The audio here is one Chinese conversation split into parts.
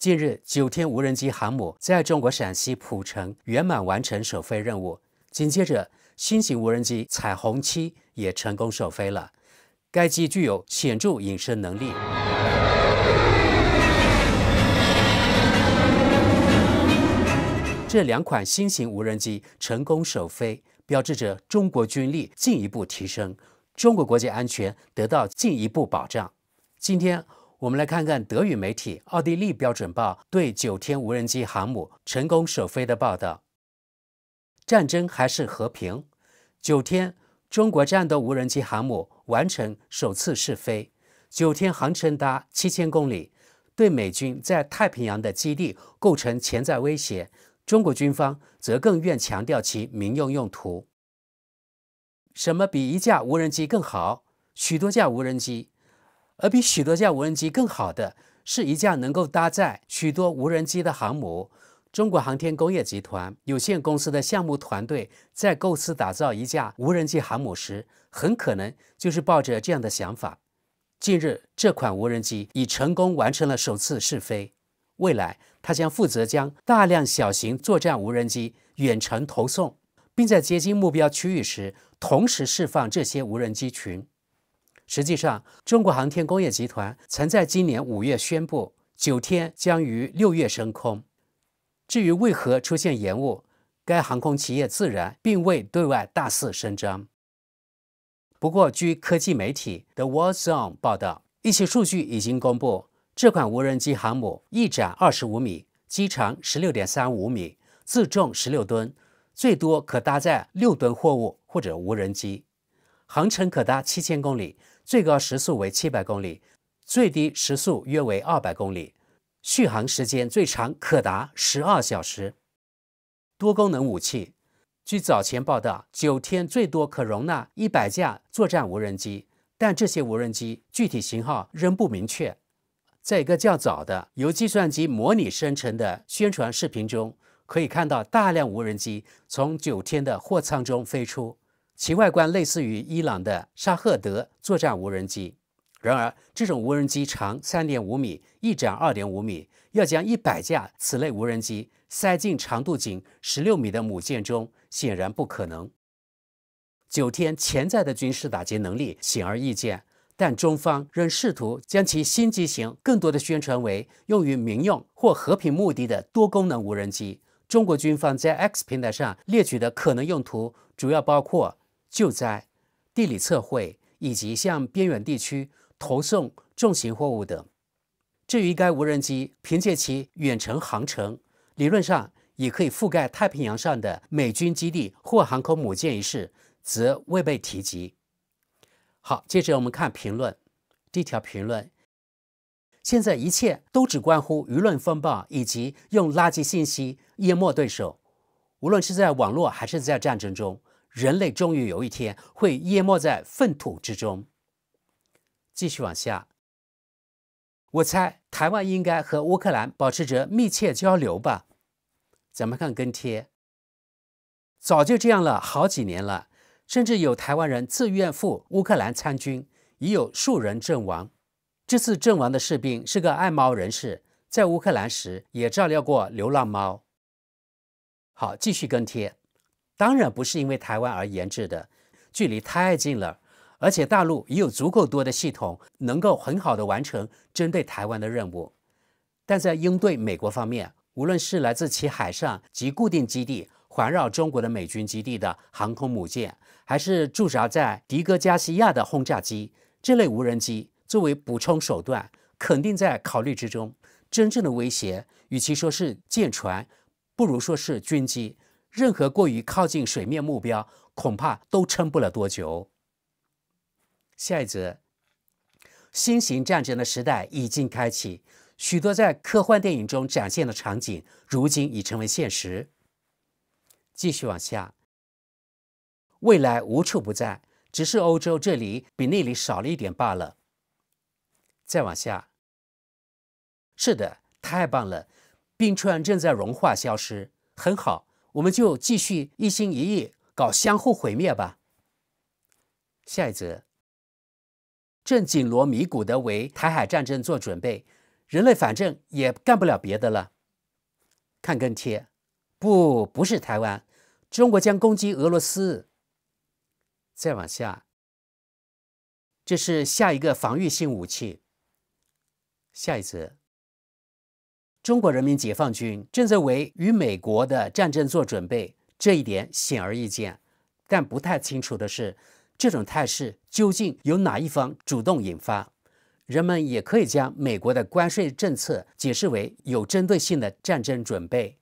近日，九天无人机航母在中国陕西蒲城圆满完成首飞任务。紧接着，新型无人机“彩虹七”也成功首飞了。该机具有显著隐身能力。这两款新型无人机成功首飞，标志着中国军力进一步提升，中国国家安全得到进一步保障。今天。我们来看看德语媒体《奥地利标准报》对九天无人机航母成功首飞的报道。战争还是和平？九天中国战斗无人机航母完成首次试飞，九天航程达七千公里，对美军在太平洋的基地构成潜在威胁。中国军方则更愿强调其民用用途。什么比一架无人机更好？许多架无人机。而比许多架无人机更好的，是一架能够搭载许多无人机的航母。中国航天工业集团有限公司的项目团队在构思打造一架无人机航母时，很可能就是抱着这样的想法。近日，这款无人机已成功完成了首次试飞。未来，它将负责将大量小型作战无人机远程投送，并在接近目标区域时，同时释放这些无人机群。实际上，中国航天工业集团曾在今年五月宣布，九天将于六月升空。至于为何出现延误，该航空企业自然并未对外大肆声张。不过，据科技媒体《The w a r l d z r o n e 报道，一些数据已经公布：这款无人机航母翼展二十五米，机长十六点三五米，自重十六吨，最多可搭载六吨货物或者无人机，航程可达七千公里。最高时速为七百公里，最低时速约为二百公里，续航时间最长可达十二小时。多功能武器，据早前报道，九天最多可容纳一百架作战无人机，但这些无人机具体型号仍不明确。在一个较早的由计算机模拟生成的宣传视频中，可以看到大量无人机从九天的货舱中飞出。其外观类似于伊朗的沙赫德作战无人机，然而这种无人机长三点五米，翼展二点五米，要将一百架此类无人机塞进长度仅十六米的母舰中，显然不可能。九天潜在的军事打击能力显而易见，但中方仍试图将其新机型更多的宣传为用于民用或和平目的的多功能无人机。中国军方在 X 平台上列举的可能用途主要包括。救灾、地理测绘以及向边远地区投送重型货物等。至于该无人机凭借其远程航程，理论上也可以覆盖太平洋上的美军基地或航空母舰一事，则未被提及。好，接着我们看评论。这条评论：现在一切都只关乎舆论风暴以及用垃圾信息淹没对手，无论是在网络还是在战争中。人类终于有一天会淹没在粪土之中。继续往下，我猜台湾应该和乌克兰保持着密切交流吧？咱们看跟帖，早就这样了好几年了，甚至有台湾人自愿赴乌克兰参军，已有数人阵亡。这次阵亡的士兵是个爱猫人士，在乌克兰时也照料过流浪猫。好，继续跟贴。当然不是因为台湾而研制的，距离太近了，而且大陆也有足够多的系统能够很好的完成针对台湾的任务。但在应对美国方面，无论是来自其海上及固定基地环绕中国的美军基地的航空母舰，还是驻扎在迪戈加西亚的轰炸机，这类无人机作为补充手段肯定在考虑之中。真正的威胁与其说是舰船，不如说是军机。任何过于靠近水面目标，恐怕都撑不了多久。下一则，新型战争的时代已经开启，许多在科幻电影中展现的场景，如今已成为现实。继续往下，未来无处不在，只是欧洲这里比那里少了一点罢了。再往下，是的，太棒了！冰川正在融化消失，很好。我们就继续一心一意搞相互毁灭吧。下一则，正紧锣密鼓的为台海战争做准备，人类反正也干不了别的了。看跟帖，不，不是台湾，中国将攻击俄罗斯。再往下，这是下一个防御性武器。下一则。中国人民解放军正在为与美国的战争做准备，这一点显而易见。但不太清楚的是，这种态势究竟由哪一方主动引发？人们也可以将美国的关税政策解释为有针对性的战争准备，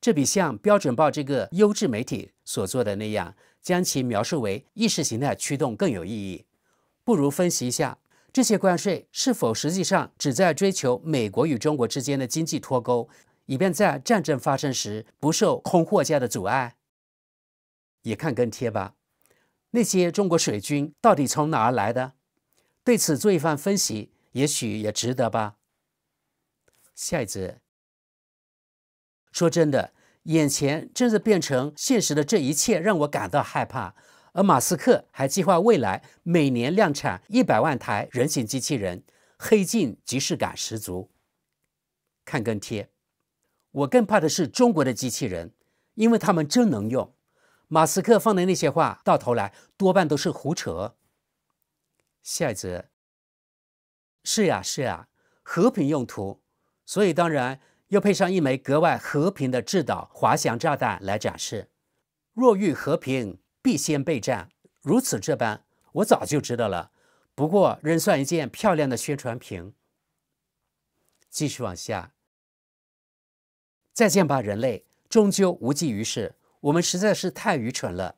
这比像《标准报》这个优质媒体所做的那样，将其描述为意识形态驱动更有意义。不如分析一下。这些关税是否实际上旨在追求美国与中国之间的经济脱钩，以便在战争发生时不受空货架的阻碍？也看跟帖吧，那些中国水军到底从哪儿来的？对此做一番分析，也许也值得吧。下一则。说真的，眼前真是变成现实的这一切，让我感到害怕。而马斯克还计划未来每年量产一百万台人形机器人，黑镜即视感十足。看跟贴，我更怕的是中国的机器人，因为他们真能用。马斯克放的那些话，到头来多半都是胡扯。下一则。是呀是呀，和平用途，所以当然要配上一枚格外和平的制导滑翔炸弹来展示。若遇和平。必先备战，如此这般，我早就知道了。不过仍算一件漂亮的宣传品。继续往下。再见吧，人类，终究无济于事。我们实在是太愚蠢了，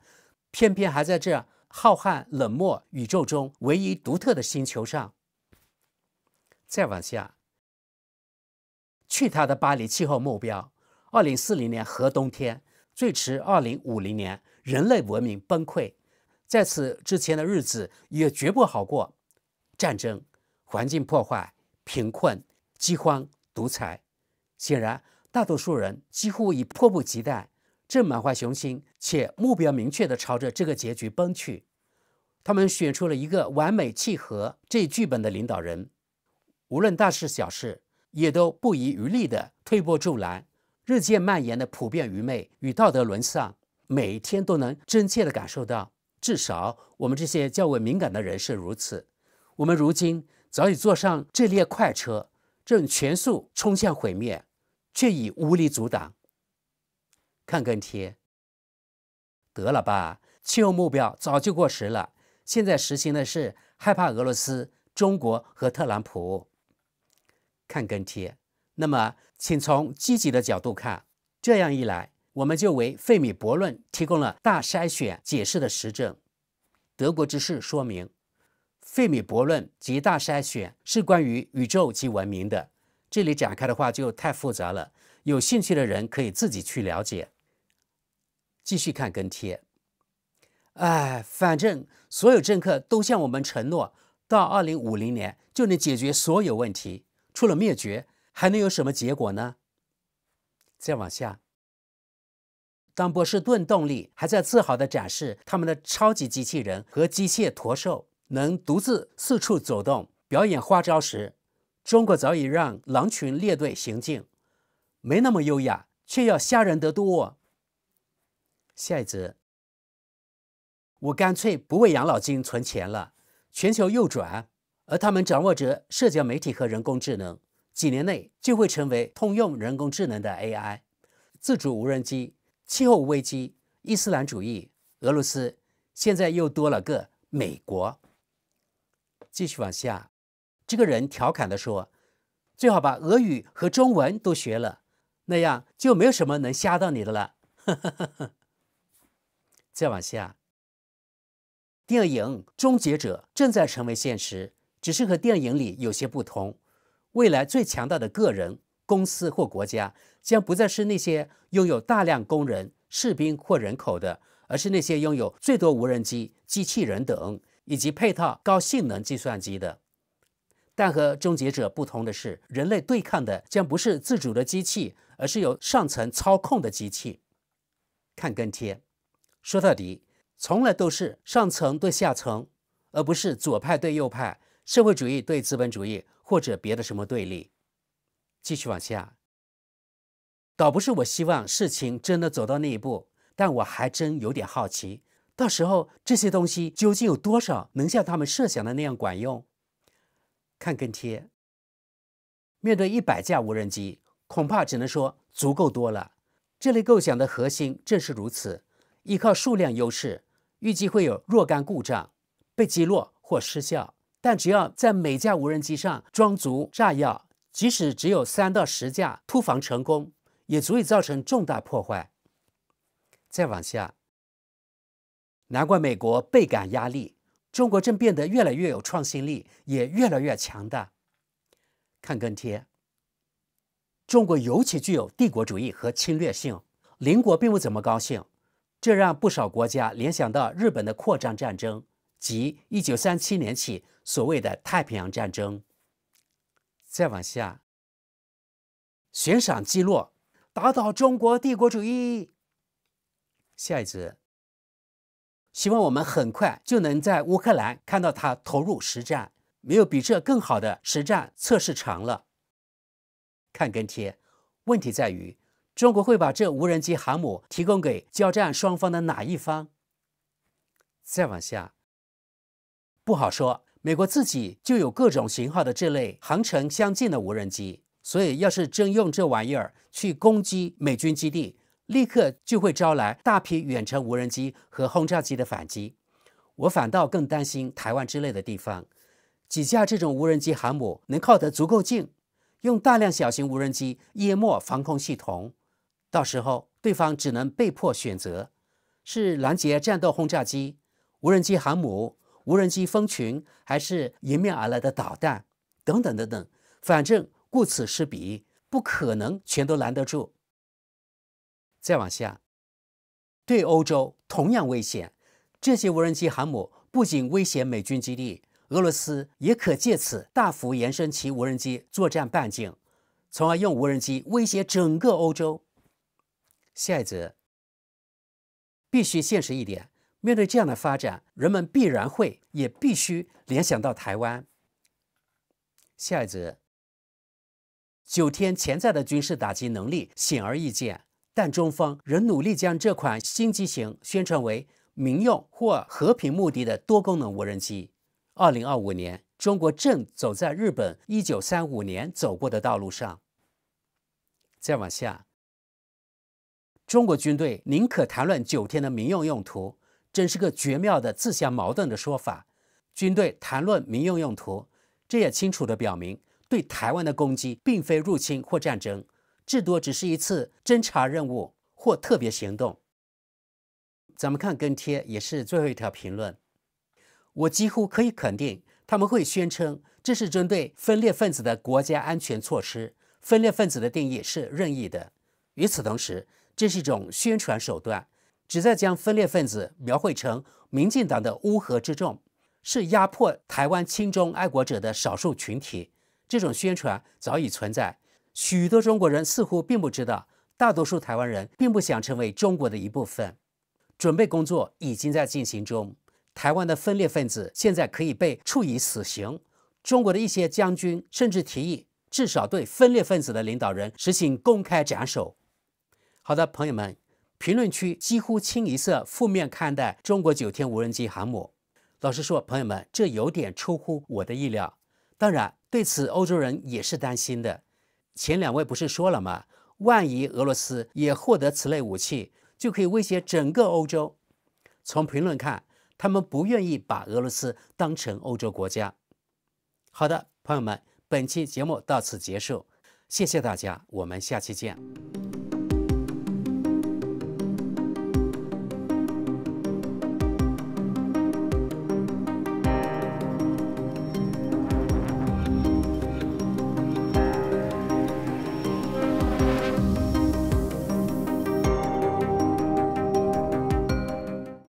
偏偏还在这浩瀚冷漠宇宙中唯一独特的星球上。再往下。去他的巴黎气候目标，二零四零年和冬天，最迟二零五零年。人类文明崩溃，在此之前的日子也绝不好过，战争、环境破坏、贫困、饥荒、独裁，显然，大多数人几乎已迫不及待，正满怀雄心且目标明确地朝着这个结局奔去。他们选出了一个完美契合这剧本的领导人，无论大事小事，也都不遗余力地推波助澜。日渐蔓延的普遍愚昧与道德沦丧。每天都能真切地感受到，至少我们这些较为敏感的人是如此。我们如今早已坐上这列快车，正全速冲向毁灭，却已无力阻挡。看跟贴。得了吧，气候目标早就过时了，现在实行的是害怕俄罗斯、中国和特朗普。看跟帖，那么，请从积极的角度看，这样一来。我们就为费米悖论提供了大筛选解释的实证。德国知识说明，费米悖论及大筛选是关于宇宙及文明的。这里展开的话就太复杂了，有兴趣的人可以自己去了解。继续看跟贴。哎，反正所有政客都向我们承诺，到2050年就能解决所有问题。除了灭绝，还能有什么结果呢？再往下。当波士顿动力还在自豪地展示他们的超级机器人和机械驼兽能独自四处走动、表演花招时，中国早已让狼群列队行进，没那么优雅，却要吓人得多。下一则，我干脆不为养老金存钱了。全球右转，而他们掌握着社交媒体和人工智能，几年内就会成为通用人工智能的 AI 自主无人机。气候危机、伊斯兰主义、俄罗斯，现在又多了个美国。继续往下，这个人调侃地说：“最好把俄语和中文都学了，那样就没有什么能吓到你的了。”再往下，电影《终结者》正在成为现实，只是和电影里有些不同。未来最强大的个人。公司或国家将不再是那些拥有大量工人、士兵或人口的，而是那些拥有最多无人机、机器人等以及配套高性能计算机的。但和终结者不同的是，人类对抗的将不是自主的机器，而是由上层操控的机器。看跟贴，说到底，从来都是上层对下层，而不是左派对右派、社会主义对资本主义或者别的什么对立。继续往下，倒不是我希望事情真的走到那一步，但我还真有点好奇，到时候这些东西究竟有多少能像他们设想的那样管用？看跟贴，面对一百架无人机，恐怕只能说足够多了。这类构想的核心正是如此，依靠数量优势，预计会有若干故障被击落或失效，但只要在每架无人机上装足炸药。即使只有三到十架突防成功，也足以造成重大破坏。再往下，难怪美国倍感压力。中国正变得越来越有创新力，也越来越强大。看跟帖，中国尤其具有帝国主义和侵略性，邻国并不怎么高兴，这让不少国家联想到日本的扩张战争及一九三七年起所谓的太平洋战争。再往下，悬赏击落，打倒中国帝国主义。下一只，希望我们很快就能在乌克兰看到它投入实战，没有比这更好的实战测试场了。看跟贴，问题在于，中国会把这无人机航母提供给交战双方的哪一方？再往下，不好说。美国自己就有各种型号的这类航程相近的无人机，所以要是真用这玩意儿去攻击美军基地，立刻就会招来大批远程无人机和轰炸机的反击。我反倒更担心台湾之类的地方，几架这种无人机航母能靠得足够近，用大量小型无人机淹没防空系统，到时候对方只能被迫选择是拦截战斗轰炸机、无人机航母。无人机蜂群，还是迎面而来的导弹，等等等等，反正顾此失彼，不可能全都拦得住。再往下，对欧洲同样危险。这些无人机航母不仅威胁美军基地，俄罗斯也可借此大幅延伸其无人机作战半径，从而用无人机威胁整个欧洲。下一则，必须现实一点。面对这样的发展，人们必然会也必须联想到台湾。下一则，九天潜在的军事打击能力显而易见，但中方仍努力将这款新机型宣传为民用或和平目的的多功能无人机。二零二五年，中国正走在日本一九三五年走过的道路上。再往下，中国军队宁可谈论九天的民用用途。真是个绝妙的自相矛盾的说法。军队谈论民用用途，这也清楚的表明，对台湾的攻击并非入侵或战争，至多只是一次侦察任务或特别行动。咱们看跟帖也是最后一条评论，我几乎可以肯定他们会宣称这是针对分裂分子的国家安全措施。分裂分子的定义是任意的。与此同时，这是一种宣传手段。旨在将分裂分子描绘成民进党的乌合之众，是压迫台湾亲中爱国者的少数群体。这种宣传早已存在，许多中国人似乎并不知道，大多数台湾人并不想成为中国的一部分。准备工作已经在进行中，台湾的分裂分子现在可以被处以死刑。中国的一些将军甚至提议，至少对分裂分子的领导人实行公开斩首。好的，朋友们。评论区几乎清一色负面看待中国九天无人机航母。老实说，朋友们，这有点出乎我的意料。当然，对此欧洲人也是担心的。前两位不是说了吗？万一俄罗斯也获得此类武器，就可以威胁整个欧洲。从评论看，他们不愿意把俄罗斯当成欧洲国家。好的，朋友们，本期节目到此结束，谢谢大家，我们下期见。